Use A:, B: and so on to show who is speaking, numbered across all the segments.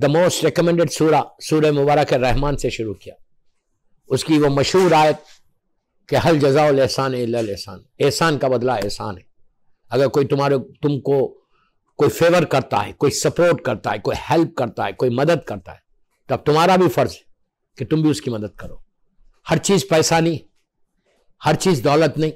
A: the most recommended सूरा सूर मुबारक रहमान से शुरू किया उसकी वो मशहूर आयत के हल जजाउल एहसान एहसान एहसान का बदला एहसान है अगर कोई तुम्हारे तुमको कोई फेवर करता है कोई सपोर्ट करता है कोई हेल्प करता है कोई मदद करता है तब तुम्हारा भी फर्ज है कि तुम भी उसकी मदद करो हर चीज़ पैसा नहीं हर चीज़ दौलत नहीं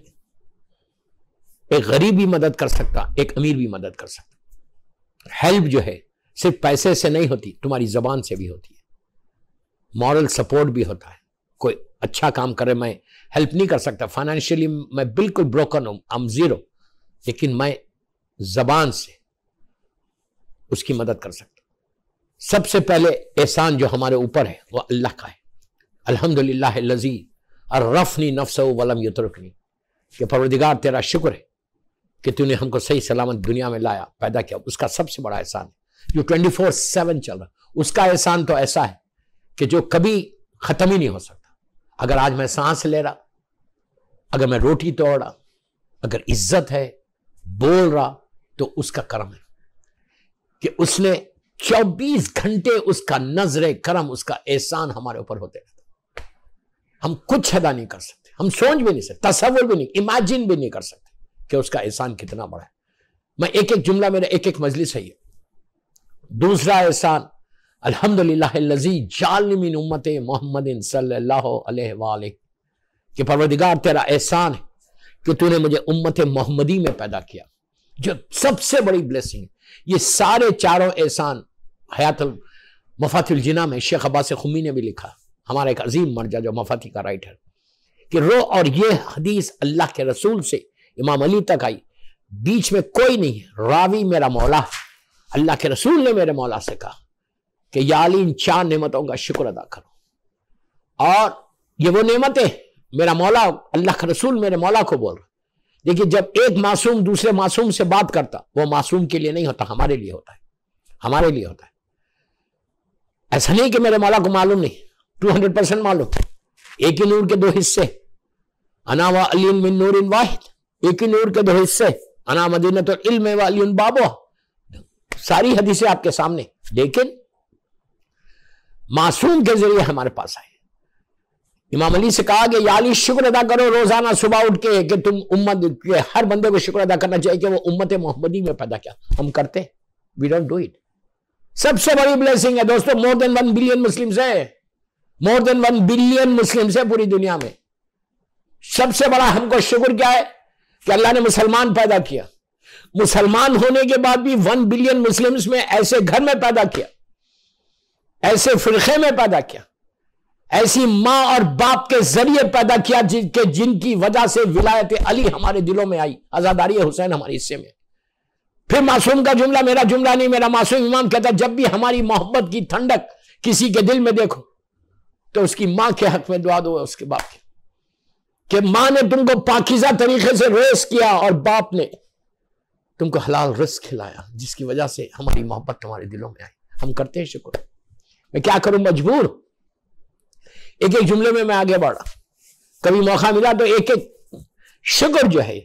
A: एक गरीब भी मदद कर सकता एक अमीर भी मदद कर सकता हेल्प जो है सिर्फ पैसे से नहीं होती तुम्हारी जबान से भी होती है मॉरल सपोर्ट भी होता है कोई अच्छा काम करे मैं हेल्प नहीं कर सकता फाइनेंशियली मैं बिल्कुल ब्रोकन हूं आम जीरो लेकिन मैं जबान से उसकी मदद कर सकता सबसे पहले एहसान जो हमारे ऊपर है वह अल्लाह का है अलहमदुल्ला लजी और रफनी नफ्स वलम युतरकनी कि परवरदिगार तेरा शुक्र है कि तूने हमको सही सलामत दुनिया में लाया पैदा किया उसका सबसे बड़ा एहसान है जो ट्वेंटी फोर सेवन चल रहा उसका एहसान तो ऐसा है कि जो कभी खत्म ही नहीं हो सकता अगर आज मैं सांस ले रहा अगर मैं रोटी तोड़ रहा अगर इज्जत है बोल रहा तो उसका कर्म है कि उसने 24 घंटे उसका नजर करम उसका एहसान हमारे ऊपर होते रहता हम कुछ अदा नहीं कर सकते हम सोच भी नहीं सकते तस्वर भी नहीं इमेजिन भी नहीं कर सकते कि उसका एहसान कितना बड़ा है मैं एक एक जुमला मेरा एक एक मजलिस है ये दूसरा एहसान अलहमदिल्लाजी जालमिन उम्मत मोहम्मद कि परवदिगार तेरा एहसान है कि तूने मुझे उम्मत मोहम्मदी में पैदा किया जो सबसे बड़ी ब्लेसिंग ये सारे चारों एहसान हयात जिना में शेख अब्बास खुमी ने भी लिखा हमारा एक अजीम मर्जा जो मफाती का राइटर कि रो और ये हदीस अल्लाह के रसूल से इमाम अली तक आई बीच में कोई नहीं रावी मेरा मौला अल्लाह के रसूल ने मेरे मौला से कहा कि याली इन चार नेमतों का शुक्र अदा करो और ये वो नेमतें मेरा मौला अल्लाह के रसूल मेरे मौला को बोल रहा देखिए जब एक मासूम दूसरे मासूम से बात करता वो मासूम के लिए नहीं होता हमारे लिए होता है हमारे लिए होता है ऐसा नहीं कि मेरे मौला को मालूम नहीं टू हंड्रेड परसेंट मालूम एक ही नूर के दो हिस्से अनावा अली मिन नूर इन वाहिद एक ही नूर के दो हिस्से अना मदीन तो इल्म वाली बाबो सारी हदीसें आपके सामने लेकिन मासूम के जरिए हमारे पास आए इमाम अली से कहा कि याली शुक्र अदा करो रोजाना सुबह उठ के कि तुम उम्मत के हर बंदे को शुक्र अदा करना चाहिए कि वो उम्मत मोहम्मदी में पैदा किया हम करते वी डोंट डू इट सबसे बड़ी ब्लेसिंग है दोस्तों more than one billion Muslim है more than one billion Muslim है पूरी दुनिया में सबसे बड़ा हमको शुक्र क्या है कि अल्लाह ने मुसलमान पैदा किया मुसलमान होने के बाद भी वन बिलियन मुस्लिम्स में ऐसे घर में पैदा किया ऐसे फिरके में पैदा किया ऐसी मां और बाप के जरिए पैदा किया जिनके जिनकी वजह से विलायत अली हमारे दिलों में आई आजादारी हुसैन हमारे हिस्से में फिर मासूम का जुमला मेरा जुमला नहीं मेरा मासूम इमाम कहता जब भी हमारी मोहब्बत की ठंडक किसी के दिल में देखो तो उसकी मां के हक में दुआ दो उसके बाप के कि मां ने तुमको पाकिजा तरीके से रेस किया और बाप ने तुमको हलाल रस खिलाया जिसकी वजह से हमारी मोहब्बत तुम्हारे दिलों में आई हम करते हैं शुक्र मैं क्या करूं मजबूर एक एक जुमले में मैं आगे बढ़ा कभी मौका मिला तो एक एक शुक्र जो है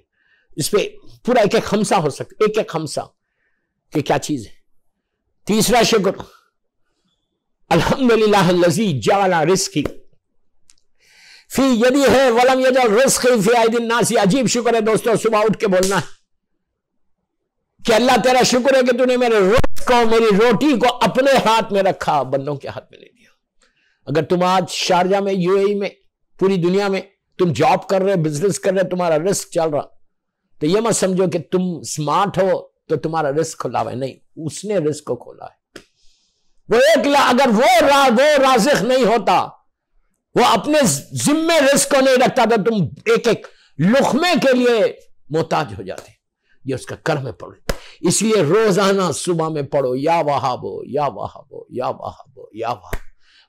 A: इस पर पूरा एक एक हमसा हो सकता एक एक हमसा कि क्या चीज है तीसरा शुक्र अलहमदिल्लाजी लजी जाला रिस्की फी यदि है वलम यजल रिस्क फी आई दिन नासी अजीब शुक्र है दोस्तों सुबह उठ के बोलना कि अल्लाह तेरा शुक्र है कि तूने मेरे रिस्क को मेरी रोटी को अपने हाथ में रखा बंदों के हाथ में ले दिया अगर तुम आज शारजा में यूएई में पूरी दुनिया में तुम जॉब कर रहे हो बिजनेस कर रहे हो तुम्हारा रिस्क चल रहा तो यह मत समझो कि तुम स्मार्ट हो तो तुम्हारा रिस्क खुला हुआ है नहीं उसने रिस्क को खोला है वो एक अगर वो रा, वो राजिक नहीं होता वो अपने जिम्मे रिस्क को नहीं रखता था तुम एक एक लुखमे के लिए मोहताज हो जाते ये उसका कर्म में पढ़ो इसलिए रोजाना सुबह में पढ़ो या वहाबो या वहाबो या वहाबो या वहा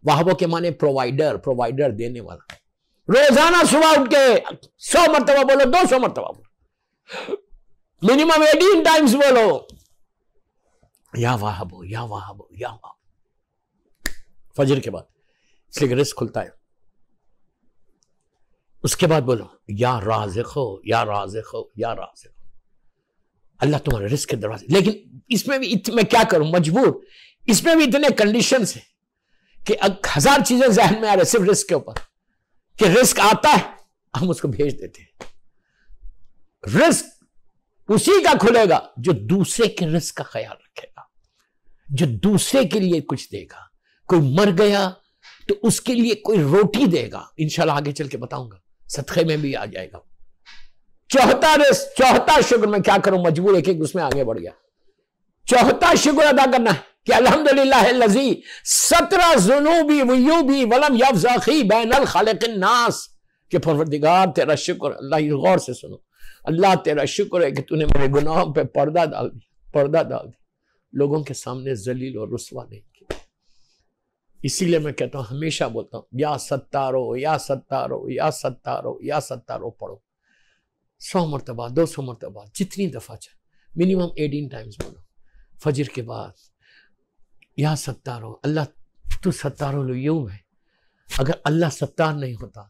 A: वहाबो के माने प्रोवाइडर प्रोवाइडर देने वाला रोजाना सुबह उठ के सौ मरतबा बोलो दो सौ मरतबा बोलो मिनिमम एटीन टाइम्स बोलो या वहाबो या वहाबो या वहाबो फजर के बाद इसलिए रिस्क खुलता है उसके बाद बोलो या राजो या राजो या राजो अल्लाह तुम्हारे रिस्क के दरवाजे लेकिन इसमें भी इत, मैं क्या करूं मजबूर इसमें भी इतने कंडीशन है कि हजार चीजें जहन में आ रही सिर्फ रिस्क के ऊपर कि रिस्क आता है हम उसको भेज देते हैं रिस्क उसी का खुलेगा जो दूसरे के रिस्क का ख्याल रखेगा जो दूसरे के लिए कुछ देगा कोई मर गया तो उसके लिए कोई रोटी देगा इंशाल्लाह आगे चल के बताऊंगा सत्रह में भी आ जाएगा चौथा रेस चौथा शुक्र में क्या करूं मजबूर एक एक उसमें आगे बढ़ गया चौथा शुक्र अदा करना है कि अल्हम्दुलिल्लाह लजी सत्रह जुनूबी वयूबी वलम यफी बैनल खालिकिन नास के परवरदिगार तेरा शुक्र अल्लाह गौर से सुनो अल्लाह तेरा शुक्र है कि तूने मेरे गुनाहों पे पर्दा डाल दिया पर्दा डाल दिया लोगों के सामने जलील और रसवा नहीं इसीलिए मैं कहता हूँ हमेशा बोलता हूँ या सत्तारो या सत्तारो या सत्तारो या सत्तारो पढ़ो सौ मरतबा दो सौ मरतबा जितनी दफ़ा चाहे मिनिमम एटीन टाइम्स बोलो फजर के बाद या सत्तारो अल्लाह तू सत्तारो यू है अगर अल्लाह सत्तार नहीं होता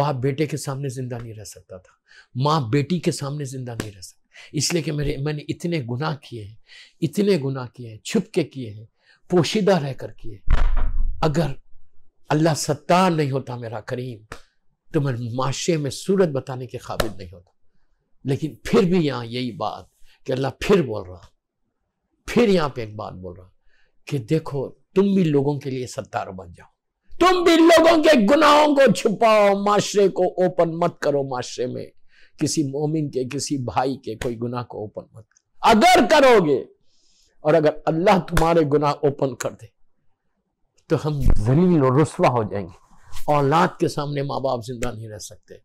A: बाप बेटे के सामने ज़िंदा नहीं रह सकता था माँ बेटी के सामने ज़िंदा नहीं रह सकता इसलिए कि मेरे मैंने इतने गुनाह किए हैं इतने गुनाह किए हैं छुप के किए हैं पोशीदा रह कर किए हैं अगर अल्लाह सत्तार नहीं होता मेरा करीम तो मैं माशे में सूरत बताने के काबिल नहीं होता लेकिन फिर भी यहाँ यही बात कि अल्लाह फिर बोल रहा फिर यहाँ पे एक बात बोल रहा कि देखो तुम भी लोगों के लिए सत्तार बन जाओ तुम भी लोगों के गुनाहों को छुपाओ माशरे को ओपन मत करो माशरे में किसी मोमिन के किसी भाई के कोई गुनाह को ओपन मत करो अगर करोगे और अगर अल्लाह तुम्हारे गुनाह ओपन कर दे तो हम जलील और रसवा हो जाएंगे औलाद के सामने माँ बाप जिंदा नहीं रह सकते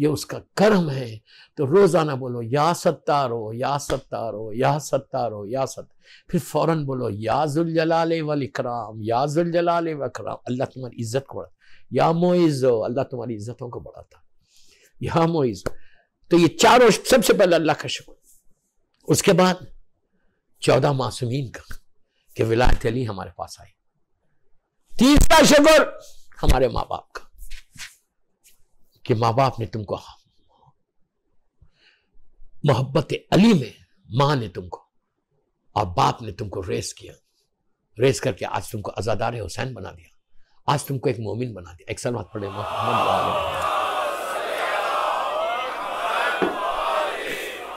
A: ये उसका कर्म है तो रोज़ाना बोलो या सत्तारो या सत्तारो या सत्तारो या सत फिर फौरन बोलो या जलाल वल इकराम या जुलजलाल व इकराम अल्लाह तुम्हारी इज़्ज़त को बढ़ा या मोइज़ो अल्लाह तुम्हारी इज़्ज़तों को बढ़ाता या मोइज़ तो ये चारों सबसे पहले अल्लाह का शुक्र उसके बाद चौदह मासूमीन का कि विलायत अली हमारे पास आई तीसरा शुक्र हमारे माँ बाप का कि माँ बाप ने तुमको हाँ मोहब्बत अली में मां ने तुमको और बाप ने तुमको रेस किया रेस करके आज तुमको आजादार हुसैन बना दिया आज तुमको एक मोमिन बना दिया एक सलवात पड़े मोहम्मद